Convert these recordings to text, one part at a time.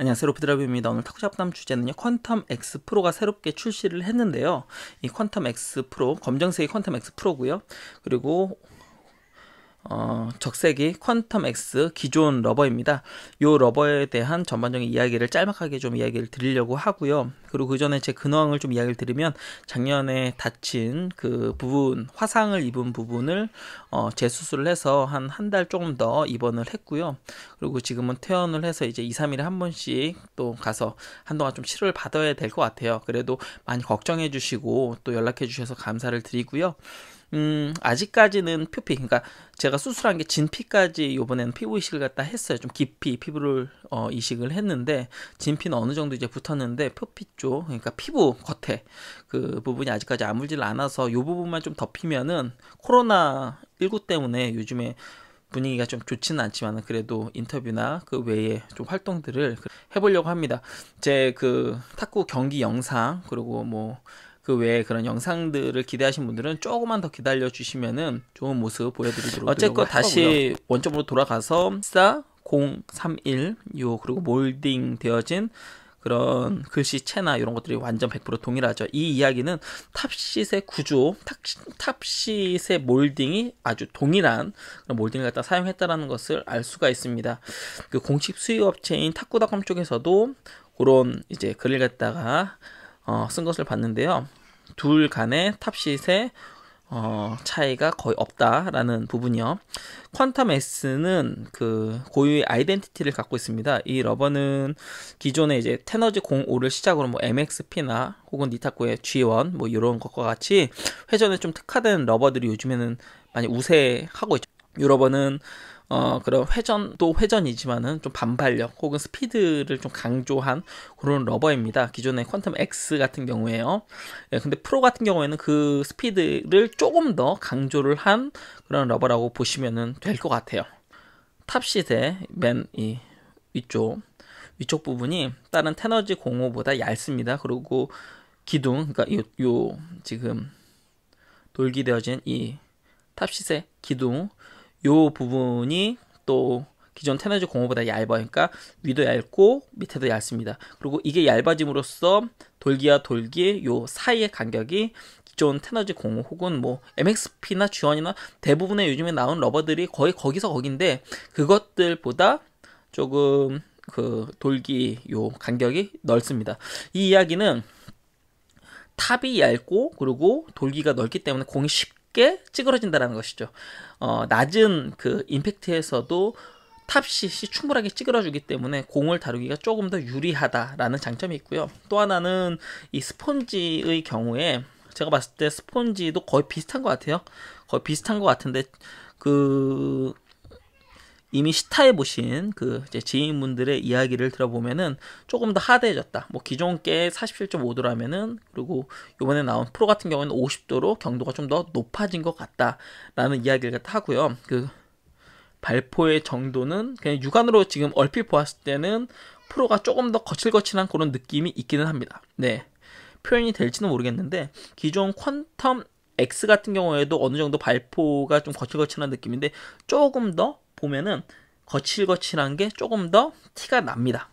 안녕하세요 로프드라이입니다 오늘 탁구 잡담 주제는요. 퀀텀 X 프로가 새롭게 출시를 했는데요. 이 퀀텀 X 프로, 검정색이 퀀텀 X 프로고요. 그리고 어, 적색이 퀀텀 X 기존 러버입니다. 요 러버에 대한 전반적인 이야기를 짤막하게 좀 이야기를 드리려고 하고요. 그리고 그 전에 제 근황을 좀 이야기를 드리면 작년에 다친 그 부분 화상을 입은 부분을 어, 재수술을 해서 한 한 달 조금 더 입원을 했고요. 그리고 지금은 퇴원을 해서 이제 2, 3일에 한 번씩 또 가서 한동안 좀 치료를 받아야 될 것 같아요. 그래도 많이 걱정해 주시고 또 연락해 주셔서 감사를 드리고요. 음, 아직까지는 표피, 그러니까 제가 수술한 게 진피까지 요번에는 피부 이식을 갖다 했어요. 좀 깊이 피부를 어, 이식을 했는데 진피는 어느 정도 이제 붙었는데 표피 쪽, 그러니까 피부 겉에 그 부분이 아직까지 아물질 않아서 요 부분만 좀 덮이면은 코로나 19 때문에 요즘에 분위기가 좀 좋지는 않지만 그래도 인터뷰나 그 외에 좀 활동들을 해보려고 합니다. 제 그 탁구 경기 영상 그리고 뭐그 외에 그런 영상들을 기대하신 분들은 조금만 더 기다려 주시면은 좋은 모습 보여드리도록 어쨌건 다시 원점으로 돌아가서 스031요 그리고 몰딩 되어진 그런 글씨체나 이런 것들이 완전 100% 동일하죠. 이 이야기는 탑시의 구조, 탑, 시의 몰딩이 아주 동일한 몰딩을 갖다 사용했다는 것을 알 수가 있습니다. 그 공식 수입업체인 탁구닷컴 쪽에서도 그런 이제 글을 갖다가 어, 쓴 것을 봤는데요. 둘 간의 탑시의 어, 차이가 거의 없다라는 부분이요. 퀀텀 S는 그 고유의 아이덴티티를 갖고 있습니다. 이 러버는 기존에 이제 테너지 05를 시작으로 뭐 MXP나 혹은 니타코의 G1 뭐 이런 것과 같이 회전에 좀 특화된 러버들이 요즘에는 많이 우세하고 있죠. 이 러버는 어, 그런 회전도 회전이지만은 좀 반발력 혹은 스피드를 좀 강조한 그런 러버입니다. 기존의 퀀텀 X 같은 경우에요. 예, 근데 프로 같은 경우에는 그 스피드를 조금 더 강조를 한 그런 러버라고 보시면은 될 것 같아요. 탑시의 맨이 위쪽 위쪽 부분이 다른 테너지 05보다 얇습니다. 그리고 기둥 그니까 요, 요 지금 돌기 되어진 이 탑시의 기둥 요 부분이 또 기존 테너지 공호보다 얇으니까 그러니까 위도 얇고 밑에도 얇습니다. 그리고 이게 얇아짐으로써 돌기와 돌기 요 사이의 간격이 기존 테너지 공호 혹은 뭐 MXP나 G1이나 대부분의 요즘에 나온 러버들이 거의 거기서 거긴데 그것들보다 조금 그 돌기 요 간격이 넓습니다. 이 이야기는 탑이 얇고 그리고 돌기가 넓기 때문에 공이 쉽게 쉽게 찌그러진다라는 것이죠. 어, 낮은 그 임팩트에서도 탑시이 충분하게 찌그러주기 때문에 공을 다루기가 조금 더 유리하다라는 장점이 있고요. 또 하나는 이 스폰지의 경우에 제가 봤을 때 스폰지도 거의 비슷한 것 같아요. 거의 비슷한 것 같은데 그 이미 시타해 보신 그 지인분들의 이야기를 들어보면은 조금 더하대해졌다뭐 기존 게 47.5도라면은 그리고 요번에 나온 프로 같은 경우에는 50도로 경도가 좀 더 높아진 것 같다라는 이야기를 하고요. 그 발포의 정도는 그냥 육안으로 지금 얼핏 보았을 때는 프로가 조금 더 거칠거칠한 그런 느낌이 있기는 합니다. 네. 표현이 될지는 모르겠는데 기존 퀀텀 X 같은 경우에도 어느 정도 발포가 좀 거칠거칠한 느낌인데 조금 더 보면은 거칠거칠한 게 조금 더 티가 납니다.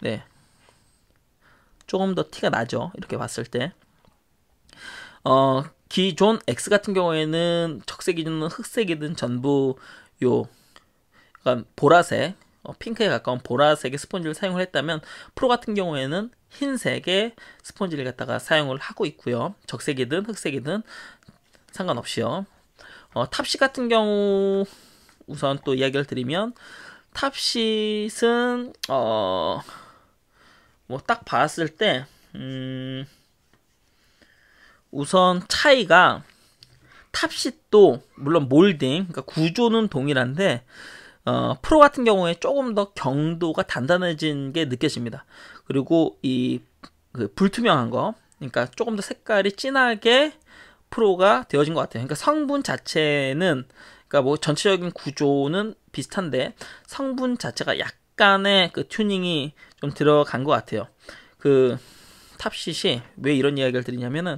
네. 조금 더 티가 나죠. 이렇게 봤을 때. 어, 기존 X 같은 경우에는 적색이든 흑색이든 전부 요, 그러 보라색, 어, 핑크에 가까운 보라색의 스펀지를 사용을 했다면 프로 같은 경우에는 흰색의 스펀지를 갖다가 사용을 하고 있고요. 적색이든 흑색이든 상관없이요. 어, 탑시 같은 경우 우선 또 이야기를 드리면 탑시은 어뭐 딱 봤을 때 음, 우선 차이가 탑시도 물론 몰딩 그러니까 구조는 동일한데 어, 프로 같은 경우에 조금 더 경도가 단단해진 게 느껴집니다. 그리고 이그 불투명한 거, 그러니까 조금 더 색깔이 진하게 프로가 되어진 것 같아요. 그러니까 성분 자체는 그러니까 뭐 전체적인 구조는 비슷한데 성분 자체가 약간의 그 튜닝이 좀 들어간 것 같아요. 그 탑시시 왜 이런 이야기를 드리냐면은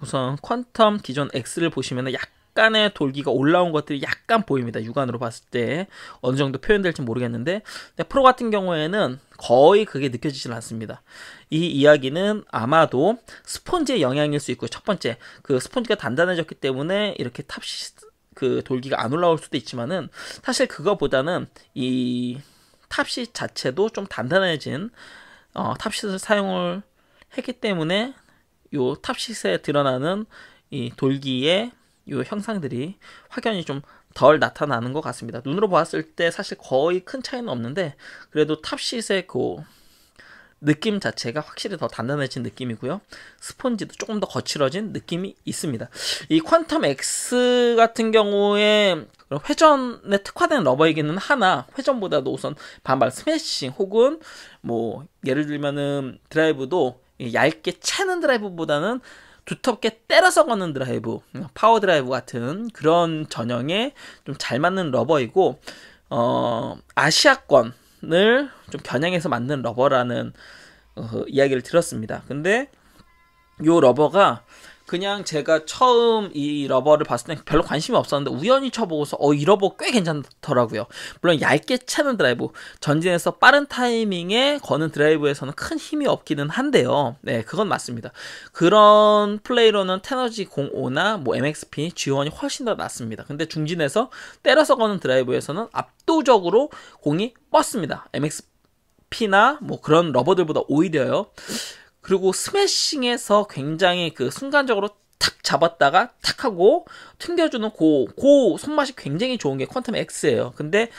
우선 퀀텀 기존 X를 보시면은 약간의 돌기가 올라온 것들이 약간 보입니다. 육안으로 봤을 때 어느 정도 표현될지 모르겠는데 프로 같은 경우에는 거의 그게 느껴지진 않습니다. 이 이야기는 아마도 스펀지의 영향일 수 있고 첫 번째 그스펀지가 단단해졌기 때문에 이렇게 탑시 그 돌기가 안 올라올 수도 있지만은 사실 그거보다는 이 탑시 자체도 좀 단단해진 어, 탑시을 사용을 했기 때문에 요 탑시에 드러나는 이 돌기의 요 형상들이 확연히 좀 덜 나타나는 것 같습니다. 눈으로 봤을 때 사실 거의 큰 차이는 없는데 그래도 탑시의 그 느낌 자체가 확실히 더 단단해진 느낌이고요. 스펀지도 조금 더 거칠어진 느낌이 있습니다. 이 퀀텀 X 같은 경우에 회전에 특화된 러버이기는 하나 회전보다도 우선 반발 스매싱 혹은 뭐 예를 들면은 드라이브도 얇게 채는 드라이브보다는 두텁게 때려서 거는 드라이브, 파워 드라이브 같은 그런 전형에 좀 잘 맞는 러버이고, 어, 아시아권, 사람을 좀 겨냥해서 만든 러버라는 어, 이야기를 들었습니다. 근데 요 러버가 그냥 제가 처음 이 러버를 봤을 때 별로 관심이 없었는데 우연히 쳐보고서 어 이 러버 꽤 괜찮더라고요. 물론 얇게 채는 드라이브, 전진해서 빠른 타이밍에 거는 드라이브에서는 큰 힘이 없기는 한데요. 네, 그건 맞습니다. 그런 플레이로는 테너지 05나 뭐 MXP, 지원이 훨씬 더 낫습니다. 근데 중진에서 때려서 거는 드라이브에서는 압도적으로 공이 뻗습니다. MXP나 뭐 그런 러버들보다 오히려요. 그리고 스매싱에서 굉장히 그 순간적으로 탁 잡았다가 탁 하고 튕겨주는 고, 고 손맛이 굉장히 좋은 게 퀀텀 X예요. 근데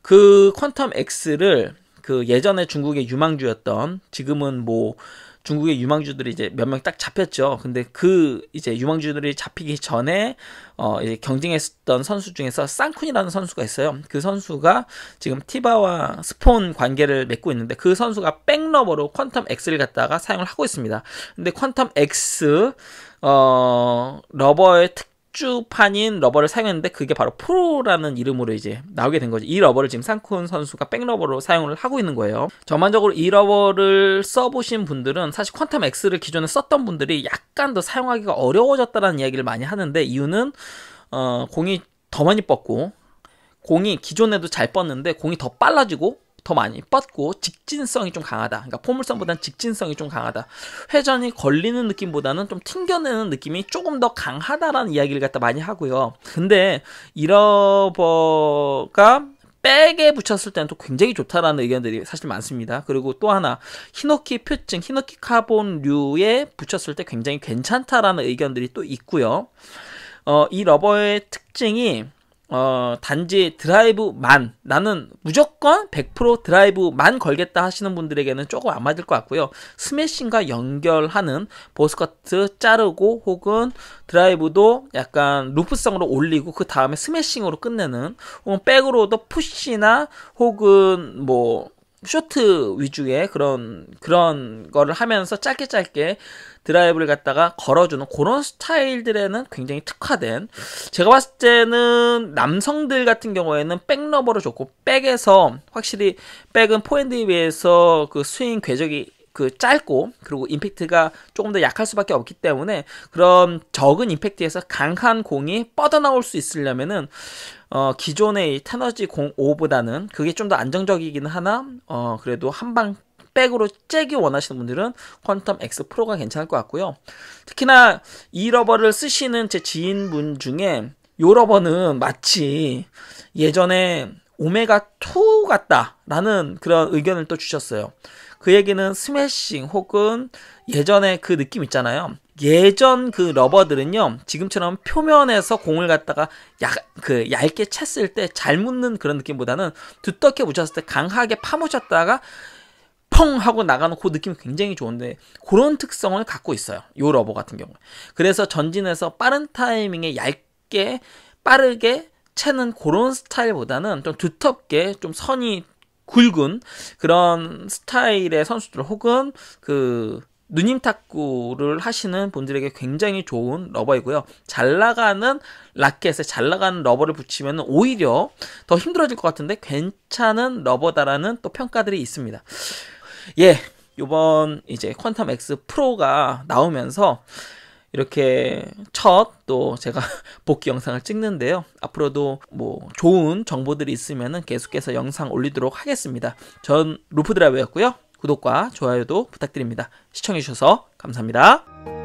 그 퀀텀 X를 그 예전에 중국의 유망주였던 지금은 뭐 중국의 유망주들이 이제 몇 명 딱 잡혔죠. 근데 그 이제 유망주들이 잡히기 전에 어 이제 경쟁했던 선수 중에서 쌍쿤이라는 선수가 있어요. 그 선수가 지금 티바와 스폰 관계를 맺고 있는데 그 선수가 백러버로 퀀텀 X를 갖다가 사용을 하고 있습니다. 근데 퀀텀 X 어 러버의 특 폭주판인 러버를 사용했는데 그게 바로 프로라는 이름으로 이제 나오게 된 거죠. 이 러버를 지금 상쿤 선수가 백러버로 사용을 하고 있는 거예요. 전반적으로 이 러버를 써보신 분들은 사실 퀀텀 X를 기존에 썼던 분들이 약간 더 사용하기가 어려워졌다라는 이야기를 많이 하는데 이유는 어, 공이 더 많이 뻗고 공이 기존에도 잘 뻗는데 공이 더 빨라지고 더 많이 뻗고 직진성이 좀 강하다. 그러니까 포물선보다는 직진성이 좀 강하다. 회전이 걸리는 느낌보다는 좀 튕겨내는 느낌이 조금 더 강하다라는 이야기를 갖다 많이 하고요. 근데 이러버가 백에 붙였을 때는 또 굉장히 좋다라는 의견들이 사실 많습니다. 그리고 또 하나 히노키 표층, 히노키 카본류에 붙였을 때 굉장히 괜찮다라는 의견들이 또 있고요. 어, 이 러버의 특징이 어, 단지 드라이브만 나는 무조건 100% 드라이브만 걸겠다 하시는 분들에게는 조금 안 맞을 것 같고요. 스매싱과 연결하는 보스커트 자르고 혹은 드라이브도 약간 루프성으로 올리고 그 다음에 스매싱으로 끝내는 혹은 백으로도 푸시나 혹은 뭐 쇼트 위주의 그런 그런 거를 하면서 짧게 짧게 드라이브를 갖다가 걸어주는 그런 스타일들에는 굉장히 특화된 제가 봤을 때는 남성들 같은 경우에는 백러버로 좋고 백에서 확실히 백은 포핸드에 비해서 그 스윙 궤적이 그 짧고 그리고 임팩트가 조금 더 약할 수밖에 없기 때문에 그런 적은 임팩트에서 강한 공이 뻗어나올 수 있으려면은 어, 기존의 이 테너지 공5보다는 그게 좀 더안정적이긴 하나 어, 그래도 한 방 백으로 째기 원하시는 분들은 퀀텀 X 프로가 괜찮을 것 같고요. 특히나 이 러버를 쓰시는 제 지인분 중에 요 러버는 마치 예전에 오메가2 같다라는 그런 의견을 또 주셨어요. 그 얘기는 스매싱 혹은 예전에 그 느낌 있잖아요. 예전 그 러버들은요, 지금처럼 표면에서 공을 갖다가 야, 그 얇게 찼을 때 잘 묻는 그런 느낌보다는 두텁게 묻혔을 때 강하게 파묻혔다가 펑 하고 나가는그 느낌이 굉장히 좋은데 그런 특성을 갖고 있어요. 요 러버 같은 경우. 그래서 전진해서 빠른 타이밍에 얇게 빠르게 채는 그런 스타일보다는 좀 두텁게 좀 선이 굵은 그런 스타일의 선수들 혹은 그 누님 탁구를 하시는 분들에게 굉장히 좋은 러버이고요. 잘 나가는 라켓에 잘 나가는 러버를 붙이면 오히려 더 힘들어질 것 같은데 괜찮은 러버다라는 또 평가들이 있습니다. 예, 요번 이제 퀀텀 X 프로가 나오면서 이렇게 첫 또 제가 복귀 영상을 찍는데요. 앞으로도 뭐 좋은 정보들이 있으면 계속해서 영상 올리도록 하겠습니다. 전 루프드라이브였고요. 구독과 좋아요도 부탁드립니다. 시청해주셔서 감사합니다.